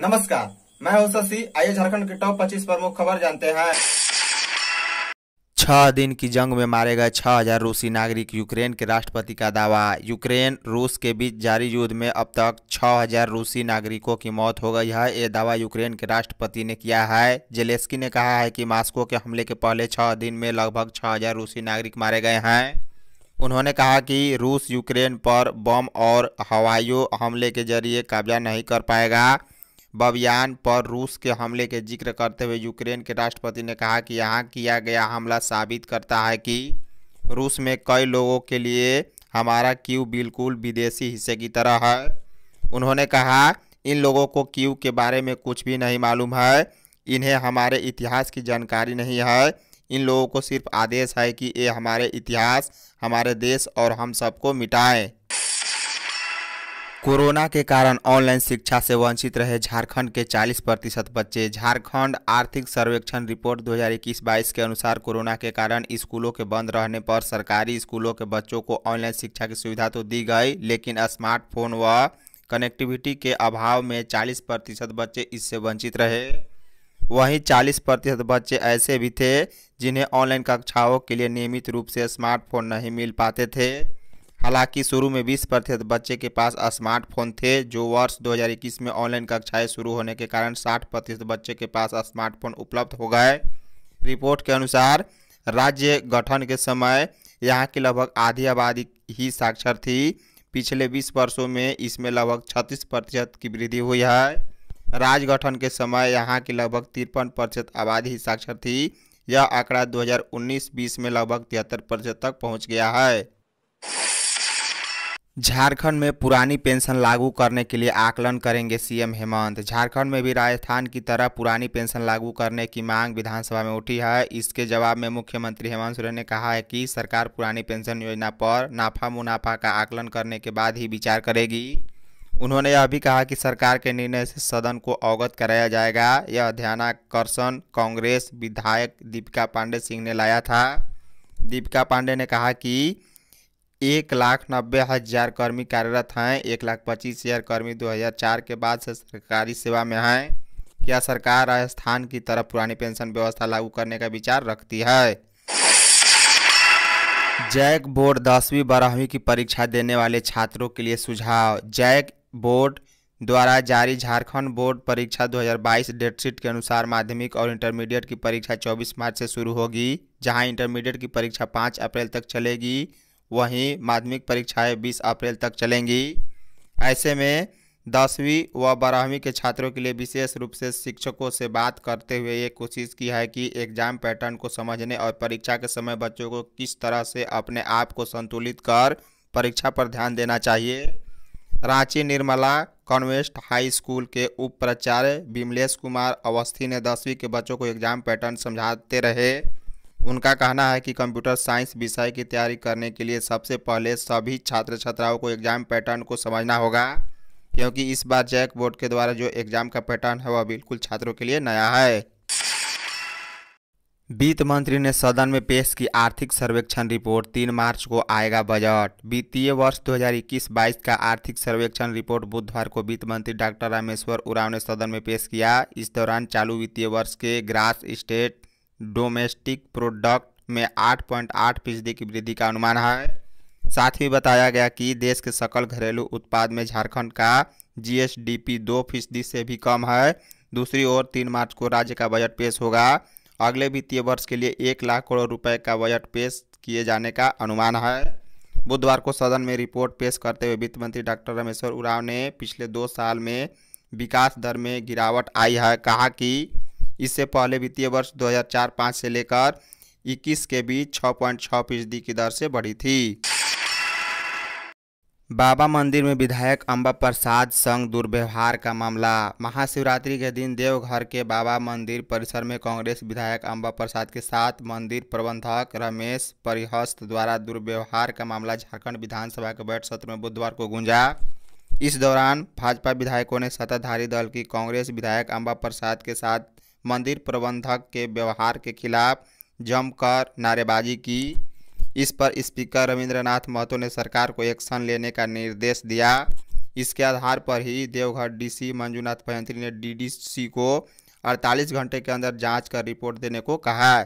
नमस्कार मैं हूं शशि आइए झारखंड के टॉप 25 प्रमुख खबर जानते हैं छह दिन की जंग में मारे गए छह हजार रूसी नागरिक यूक्रेन के राष्ट्रपति का दावा यूक्रेन रूस के बीच जारी युद्ध में अब तक छह हजार रूसी नागरिकों की मौत हो गई है ये दावा यूक्रेन के राष्ट्रपति ने किया है जेलेस्की ने कहा है कि मास्को के हमले के पहले छह दिन में लगभग छह हजार रूसी नागरिक मारे गए हैं उन्होंने कहा कि रूस यूक्रेन पर बम और हवाई हमले के जरिए कब्जा नहीं कर पाएगा बबियान पर रूस के हमले के जिक्र करते हुए यूक्रेन के राष्ट्रपति ने कहा कि यहाँ किया गया हमला साबित करता है कि रूस में कई लोगों के लिए हमारा क्यू बिल्कुल विदेशी हिस्से की तरह है उन्होंने कहा इन लोगों को क्यू के बारे में कुछ भी नहीं मालूम है इन्हें हमारे इतिहास की जानकारी नहीं है इन लोगों को सिर्फ आदेश है कि ये हमारे इतिहास हमारे देश और हम सबको मिटाएं कोरोना के कारण ऑनलाइन शिक्षा से वंचित रहे झारखंड के 40 प्रतिशत बच्चे झारखंड आर्थिक सर्वेक्षण रिपोर्ट 2021-22 के अनुसार कोरोना के कारण स्कूलों के बंद रहने पर सरकारी स्कूलों के बच्चों को ऑनलाइन शिक्षा की सुविधा तो दी गई लेकिन स्मार्टफोन व कनेक्टिविटी के अभाव में 40 प्रतिशत बच्चे इससे वंचित रहे वहीं चालीस प्रतिशत बच्चे ऐसे भी थे जिन्हें ऑनलाइन कक्षाओं के लिए नियमित रूप से स्मार्टफोन नहीं मिल पाते थे हालांकि शुरू में 20 प्रतिशत बच्चे के पास स्मार्टफोन थे जो वर्ष 2021 में ऑनलाइन कक्षाएं शुरू होने के कारण 60 प्रतिशत बच्चे के पास स्मार्टफोन उपलब्ध हो गए रिपोर्ट के अनुसार राज्य गठन के समय यहाँ की लगभग आधी आबादी ही साक्षर थी पिछले 20 वर्षों में इसमें लगभग 36 प्रतिशत की वृद्धि हुई है राज्य गठन के समय यहाँ की लगभग तिरपन प्रतिशत आबादी ही साक्षर थी यह आंकडा दो हज़ार में लगभग तिहत्तर प्रतिशत तक पहुँच गया है झारखंड में पुरानी पेंशन लागू करने के लिए आकलन करेंगे सीएम हेमंत झारखंड में भी राजस्थान की तरह पुरानी पेंशन लागू करने की मांग विधानसभा में उठी है इसके जवाब में मुख्यमंत्री हेमंत सोरेन ने कहा है कि सरकार पुरानी पेंशन योजना पर नाफा मुनाफा का आकलन करने के बाद ही विचार करेगी उन्होंने यह भी कहा कि सरकार के निर्णय से सदन को अवगत कराया जाएगा यह ध्यानाकर्षण कांग्रेस विधायक दीपिका पांडे सिंह ने लाया था दीपिका पांडे ने कहा कि एक लाख नब्बे हज़ार कर्मी कार्यरत हैं एक लाख पच्चीस हज़ार कर्मी 2004 के बाद से सरकारी सेवा में हैं क्या सरकार राजस्थान की तरफ पुरानी पेंशन व्यवस्था लागू करने का विचार रखती है जैक बोर्ड दसवीं बारहवीं की परीक्षा देने वाले छात्रों के लिए सुझाव जैक बोर्ड द्वारा जारी झारखंड बोर्ड परीक्षा 2022 डेटशीट के अनुसार माध्यमिक और इंटरमीडिएट की परीक्षा 24 मार्च से शुरू होगी जहां इंटरमीडिएट की परीक्षा 5 अप्रैल तक चलेगी वहीं माध्यमिक परीक्षाएं 20 अप्रैल तक चलेंगी ऐसे में दसवीं व बारहवीं के छात्रों के लिए विशेष रूप से शिक्षकों से बात करते हुए ये कोशिश की है कि एग्जाम पैटर्न को समझने और परीक्षा के समय बच्चों को किस तरह से अपने आप को संतुलित कर परीक्षा पर ध्यान देना चाहिए Ranchi Nirmala convent high school के उप प्राचार्य विमलेश कुमार अवस्थी ने दसवीं के बच्चों को एग्जाम पैटर्न समझाते रहे उनका कहना है कि कंप्यूटर साइंस विषय की तैयारी करने के लिए सबसे पहले सभी छात्र छात्राओं को एग्जाम पैटर्न को समझना होगा क्योंकि इस बार जैक बोर्ड के द्वारा जो एग्जाम का पैटर्न है वह बिल्कुल छात्रों के लिए नया है वित्त मंत्री ने सदन में पेश की आर्थिक सर्वेक्षण रिपोर्ट तीन मार्च को आएगा बजट वित्तीय वर्ष 2021-22 का आर्थिक सर्वेक्षण रिपोर्ट बुधवार को वित्त मंत्री डॉक्टर रामेश्वर उराव ने सदन में पेश किया इस दौरान चालू वित्तीय वर्ष के ग्रास स्टेट डोमेस्टिक प्रोडक्ट में 8.8 फीसदी की वृद्धि का अनुमान है साथ ही बताया गया कि देश के सकल घरेलू उत्पाद में झारखंड का जीएसडीपी दो फीसदी से भी कम है दूसरी ओर तीन मार्च को राज्य का बजट पेश होगा अगले वित्तीय वर्ष के लिए एक लाख करोड़ रुपए का बजट पेश किए जाने का अनुमान है बुधवार को सदन में रिपोर्ट पेश करते हुए वित्त मंत्री डॉक्टर रमेश्वर उराव ने पिछले दो साल में विकास दर में गिरावट आई है कहा कि इससे पहले वित्तीय वर्ष 2004-5 से लेकर 21 के बीच 6.6 फीसदी की दर से बढ़ी थी बाबा मंदिर में विधायक अंबा प्रसाद संग दुर्व्यवहार का मामला महाशिवरात्रि के दिन देवघर के बाबा मंदिर परिसर में कांग्रेस विधायक अंबा प्रसाद के साथ मंदिर प्रबंधक रमेश परिहस्त द्वारा दुर्व्यवहार का मामला झारखंड विधानसभा के बैठ सत्र में बुधवार को गूंजा इस दौरान भाजपा विधायकों ने सत्ताधारी दल की कांग्रेस विधायक अंबा प्रसाद के साथ मंदिर प्रबंधक के व्यवहार के खिलाफ जमकर नारेबाजी की इस पर स्पीकर रविंद्रनाथ महतो ने सरकार को एक्शन लेने का निर्देश दिया इसके आधार पर ही देवघर डीसी मंजूनाथ पयंत्री ने डीडीसी को 48 घंटे के अंदर जांच कर रिपोर्ट देने को कहा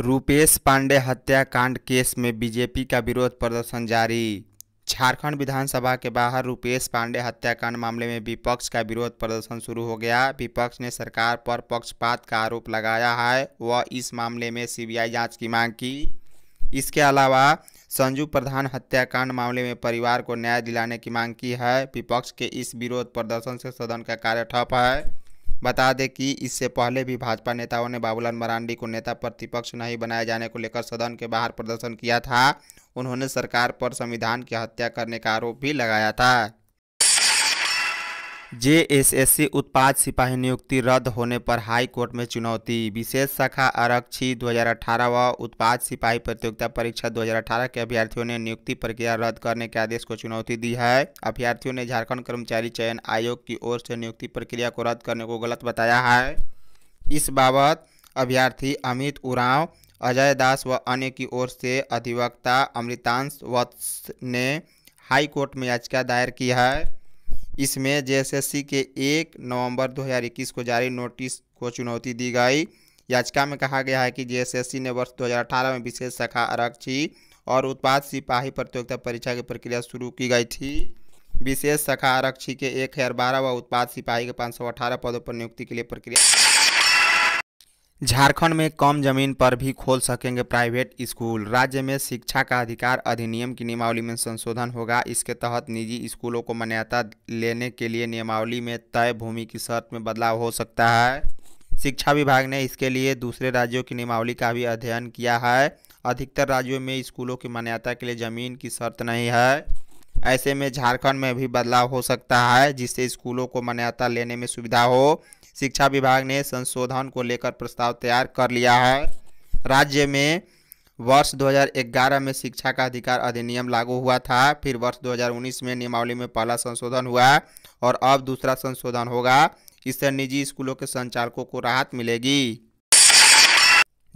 रूपेश पांडे हत्याकांड केस में बीजेपी का विरोध प्रदर्शन जारी झारखंड विधानसभा के बाहर रूपेश पांडे हत्याकांड मामले में विपक्ष का विरोध प्रदर्शन शुरू हो गया विपक्ष ने सरकार पर पक्षपात का आरोप लगाया है व इस मामले में सीबीआई जांच की मांग की इसके अलावा संजू प्रधान हत्याकांड मामले में परिवार को न्याय दिलाने की मांग की है विपक्ष के इस विरोध प्रदर्शन से सदन का कार्य ठप है बता दें कि इससे पहले भी भाजपा नेताओं ने बाबूलाल मरांडी को नेता प्रतिपक्ष नहीं बनाए जाने को लेकर सदन के बाहर प्रदर्शन किया था उन्होंने सरकार पर संविधान की हत्या करने का आरोप भी लगाया था सी उत्पाद सिपाही नियुक्ति रद्द होने पर हाई कोर्ट में चुनौती विशेष शाखा आरक्षी 2018 व उत्पाद सिपाही प्रतियोगिता परीक्षा 2018 के अभ्यर्थियों ने नियुक्ति प्रक्रिया रद्द करने के आदेश को चुनौती दी है अभ्यर्थियों ने झारखंड कर्मचारी चयन आयोग की ओर से नियुक्ति प्रक्रिया को रद्द करने को गलत बताया है इस बाबत अभ्यर्थी अमित उरांव अजय दास व अन्य की ओर से अधिवक्ता अमृतांश वत्स ने हाईकोर्ट में याचिका दायर की है इसमें जेएसएससी के एक नवंबर 2021 को जारी नोटिस को चुनौती दी गई याचिका में कहा गया है कि जेएसएससी ने वर्ष 2018 में विशेष शाखा आरक्षी और उत्पाद सिपाही प्रतियोगिता परीक्षा की प्रक्रिया शुरू की गई थी विशेष शाखा आरक्षी के एक हज़ार बारह व उत्पाद सिपाही के पाँच सौ अठारह पदों पर नियुक्ति के लिए प्रक्रिया झारखंड में कम जमीन पर भी खोल सकेंगे प्राइवेट स्कूल राज्य में शिक्षा का अधिकार अधिनियम की नियमावली में संशोधन होगा इसके तहत निजी स्कूलों को मान्यता लेने के लिए नियमावली में तय भूमि की शर्त में बदलाव हो सकता है शिक्षा विभाग ने इसके लिए दूसरे राज्यों की नियमावली का भी अध्ययन किया है अधिकतर राज्यों में स्कूलों की मान्यता के लिए जमीन की शर्त नहीं है ऐसे में झारखंड में भी बदलाव हो सकता है जिससे स्कूलों को मान्यता लेने में सुविधा हो शिक्षा विभाग ने संशोधन को लेकर प्रस्ताव तैयार कर लिया है राज्य में वर्ष 2011 में शिक्षा का अधिकार अधिनियम लागू हुआ था फिर वर्ष 2019 में नियमावली में पहला संशोधन हुआ और अब दूसरा संशोधन होगा इससे निजी स्कूलों के संचालकों को राहत मिलेगी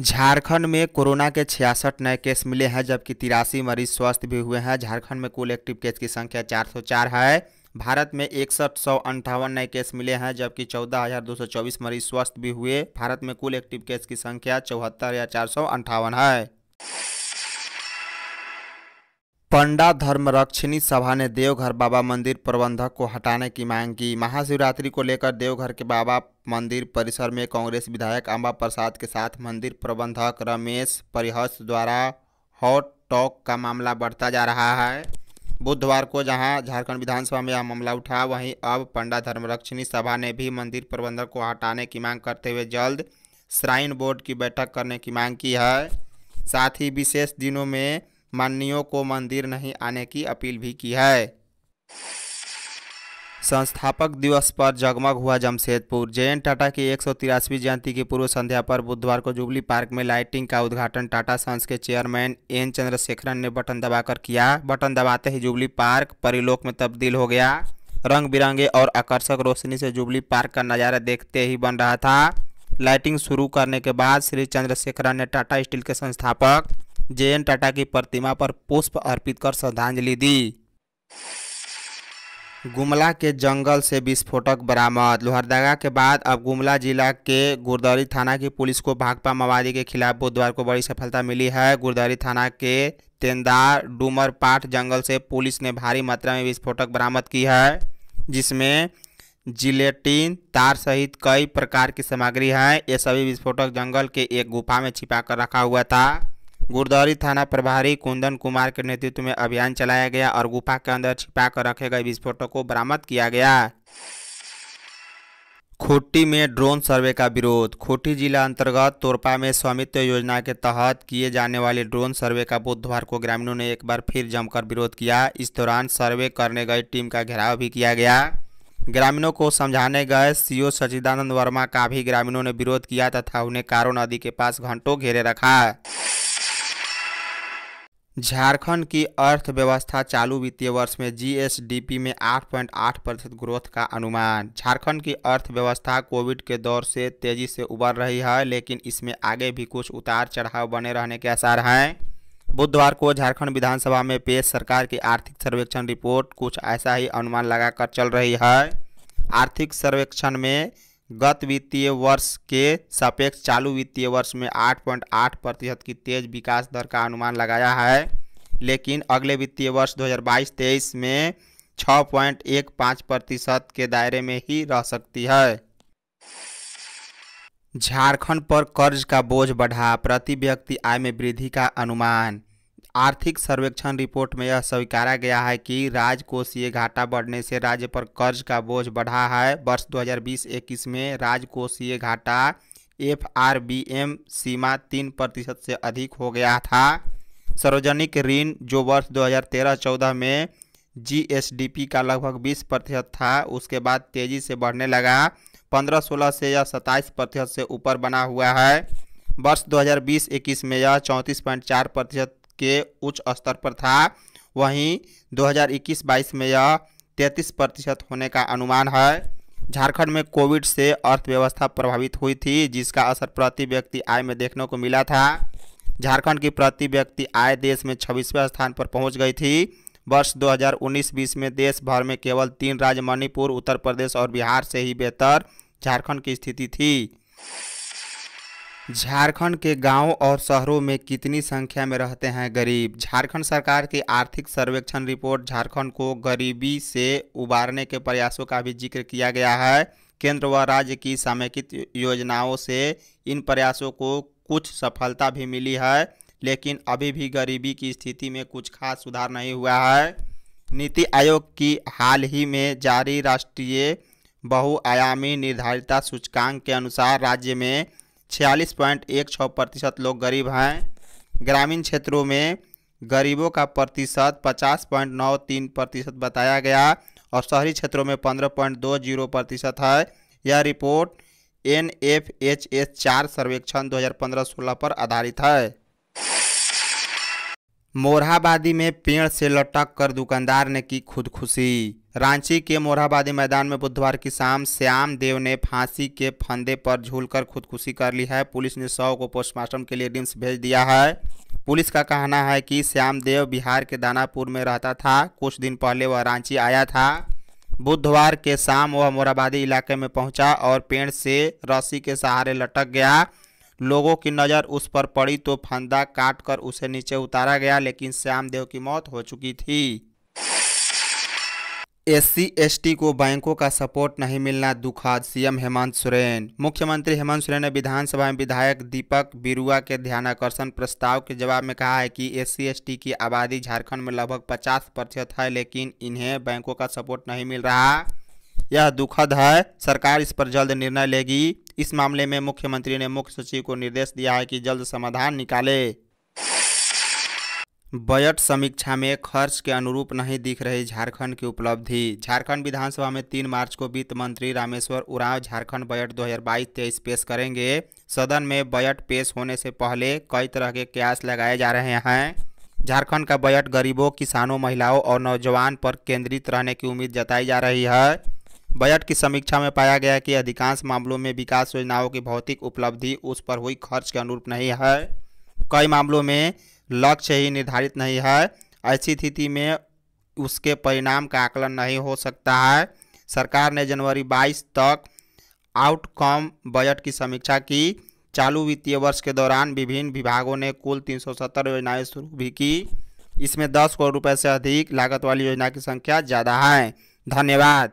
झारखंड में कोरोना के छियासठ नए केस मिले हैं जबकि तिरासी मरीज स्वस्थ भी हुए हैं झारखंड में कुल एक्टिव केस की संख्या 404 है भारत में इकसठ सौ अंठावन नए केस मिले हैं जबकि चौदह हजार दो सौ चौबीस मरीज स्वस्थ भी हुए भारत में कुल एक्टिव केस की संख्या चौहत्तर हजार चार सौ अंठावन है पंडा धर्मरक्षिणी सभा ने देवघर बाबा मंदिर प्रबंधक को हटाने की मांग की महाशिवरात्रि को लेकर देवघर के बाबा मंदिर परिसर में कांग्रेस विधायक अम्बा प्रसाद के साथ मंदिर प्रबंधक रमेश परिहस द्वारा हॉट टॉक का मामला बढ़ता जा रहा है बुधवार को जहां झारखंड विधानसभा में यह मामला उठा वहीं अब पंडा धर्मरक्षिणी सभा ने भी मंदिर प्रबंधक को हटाने की मांग करते हुए जल्द श्राइन बोर्ड की बैठक करने की मांग की है साथ ही विशेष दिनों में माननीयों को मंदिर नहीं आने की अपील भी की है संस्थापक दिवस पर जगमग हुआ जमशेदपुर जयंत टाटा की एक जयंती की पूर्व संध्या पर बुधवार को जुबली पार्क में लाइटिंग का उद्घाटन टाटा सन्स के चेयरमैन एन चंद्रशेखरन ने बटन दबाकर किया बटन दबाते ही जुबली पार्क परिलोक में तब्दील हो गया रंग बिरंगे और आकर्षक रोशनी से जुबली पार्क का नज़ारा देखते ही बन रहा था लाइटिंग शुरू करने के बाद श्री चंद्रशेखरन ने टाटा स्टील के संस्थापक जे एन टाटा की प्रतिमा पर पुष्प अर्पित कर श्रद्धांजलि दी गुमला के जंगल से विस्फोटक बरामद लोहरदगा के बाद अब गुमला जिला के गुरदौरी थाना की पुलिस को भाकपा माओवादी के खिलाफ बुधवार को बड़ी सफलता मिली है गुरदौरी थाना के तेंदार डूमरपाठ जंगल से पुलिस ने भारी मात्रा में विस्फोटक बरामद की है जिसमें जिलेटिन तार सहित कई प्रकार की सामग्री है ये सभी विस्फोटक जंगल के एक गुफा में छिपा कर रखा हुआ था गुरदौरी थाना प्रभारी कुंदन कुमार के नेतृत्व में अभियान चलाया गया और गुफा के अंदर छिपा कर रखे गए विस्फोटक को बरामद किया गया खुट्टी में ड्रोन सर्वे का विरोध खुट्टी जिला अंतर्गत तोरपा में स्वामित्व योजना के तहत किए जाने वाले ड्रोन सर्वे का बुधवार को ग्रामीणों ने एक बार फिर जमकर विरोध किया इस दौरान सर्वे करने गई टीम का घेराव भी किया गया ग्रामीणों को समझाने गए सीओ सचिदानंद वर्मा का भी ग्रामीणों ने विरोध किया तथा उन्हें कारो नदी के पास घंटों घेरे रखा झारखंड की अर्थव्यवस्था चालू वित्तीय वर्ष में जीएसडीपी में 8.8 प्रतिशत ग्रोथ का अनुमान झारखंड की अर्थव्यवस्था कोविड के दौर से तेजी से उबर रही है लेकिन इसमें आगे भी कुछ उतार चढ़ाव बने रहने के आसार हैं बुधवार को झारखंड विधानसभा में पेश सरकार की आर्थिक सर्वेक्षण रिपोर्ट कुछ ऐसा ही अनुमान लगाकर चल रही है आर्थिक सर्वेक्षण में गत वित्तीय वर्ष के सापेक्ष चालू वित्तीय वर्ष में 8.8 प्रतिशत की तेज विकास दर का अनुमान लगाया है लेकिन अगले वित्तीय वर्ष 2022-23 में 6.15 प्रतिशत के दायरे में ही रह सकती है झारखंड पर कर्ज का बोझ बढ़ा प्रति व्यक्ति आय में वृद्धि का अनुमान आर्थिक सर्वेक्षण रिपोर्ट में यह स्वीकारा गया है कि राजकोषीय घाटा बढ़ने से राज्य पर कर्ज का बोझ बढ़ा है वर्ष 2020-21 में राजकोषीय घाटा एफ सीमा तीन प्रतिशत से अधिक हो गया था सार्वजनिक ऋण जो वर्ष 2013-14 में जीएसडीपी का लगभग 20 प्रतिशत था उसके बाद तेज़ी से बढ़ने लगा 15-16 से यह 27 प्रतिशत से ऊपर बना हुआ है वर्ष 2020-21 में यह चार प्रतिशत के उच्च स्तर पर था वहीं 2021-22 में यह 33 प्रतिशत होने का अनुमान है झारखंड में कोविड से अर्थव्यवस्था प्रभावित हुई थी जिसका असर प्रति व्यक्ति आय में देखने को मिला था झारखंड की प्रति व्यक्ति आय देश में छब्बीसवें स्थान पर पहुंच गई थी वर्ष 2019-20 में देश भर में केवल तीन राज्य मणिपुर उत्तर प्रदेश और बिहार से ही बेहतर झारखंड की स्थिति थी झारखंड के गांवों और शहरों में कितनी संख्या में रहते हैं गरीब झारखंड सरकार की आर्थिक सर्वेक्षण रिपोर्ट झारखंड को गरीबी से उबारने के प्रयासों का भी जिक्र किया गया है केंद्र व राज्य की समेकित योजनाओं से इन प्रयासों को कुछ सफलता भी मिली है लेकिन अभी भी गरीबी की स्थिति में कुछ खास सुधार नहीं हुआ है नीति आयोग की हाल ही में जारी राष्ट्रीय बहुआयामी निर्धारिता सूचकांक के अनुसार राज्य में छियालीस पॉइंट एक छः प्रतिशत लोग गरीब हैं ग्रामीण क्षेत्रों में गरीबों का प्रतिशत पचास पॉइंट नौ तीन प्रतिशत बताया गया और शहरी क्षेत्रों में पंद्रह पॉइंट दो जीरो प्रतिशत है यह report N F H S चार सर्वेक्षण 2015-16 पर आधारित है मोरहाबादी में पेड़ से लटक कर दुकानदार ने की खुदकुशी रांची के मोरहाबादी मैदान में बुधवार की शाम श्याम देव ने फांसी के फंदे पर झूलकर खुदकुशी कर ली है पुलिस ने शव को पोस्टमार्टम के लिए रिम्स भेज दिया है पुलिस का कहना है कि श्याम देव बिहार के दानापुर में रहता था कुछ दिन पहले वह रांची आया था बुधवार के शाम वह मोराबादी इलाके में पहुंचा और पेड़ से रस्सी के सहारे लटक गया लोगों की नज़र उस पर पड़ी तो फंदा काट कर उसे नीचे उतारा गया लेकिन श्यामदेव की मौत हो चुकी थी एस सी को बैंकों का सपोर्ट नहीं मिलना दुखद सीएम हेमंत सोरेन मुख्यमंत्री हेमंत सोरेन ने विधानसभा में विधायक दीपक बिरुआ के ध्यानाकर्षण प्रस्ताव के जवाब में कहा है कि एस सी की आबादी झारखंड में लगभग 50 प्रतिशत है लेकिन इन्हें बैंकों का सपोर्ट नहीं मिल रहा यह दुखद है सरकार इस पर जल्द निर्णय लेगी इस मामले में मुख्यमंत्री ने मुख्य सचिव को निर्देश दिया है कि जल्द समाधान निकाले बजट समीक्षा में खर्च के अनुरूप नहीं दिख रही झारखंड की उपलब्धि झारखंड विधानसभा में तीन मार्च को वित्त मंत्री रामेश्वर उरांव झारखंड बजट 2022-23 पेश करेंगे सदन में बजट पेश होने से पहले कई तरह के कयास लगाए जा रहे हैं झारखंड का बजट गरीबों किसानों महिलाओं और नौजवान पर केंद्रित रहने की उम्मीद जताई जा रही है बजट की समीक्षा में पाया गया कि अधिकांश मामलों में विकास योजनाओं की भौतिक उपलब्धि उस पर हुई खर्च के अनुरूप नहीं है कई मामलों में लक्ष्य ही निर्धारित नहीं है ऐसी स्थिति में उसके परिणाम का आकलन नहीं हो सकता है सरकार ने जनवरी 22 तक आउटकम बजट की समीक्षा की चालू वित्तीय वर्ष के दौरान विभिन्न विभागों ने कुल 370 योजनाएं शुरू भी की इसमें 10 करोड़ रुपए से अधिक लागत वाली योजना की संख्या ज़्यादा है धन्यवाद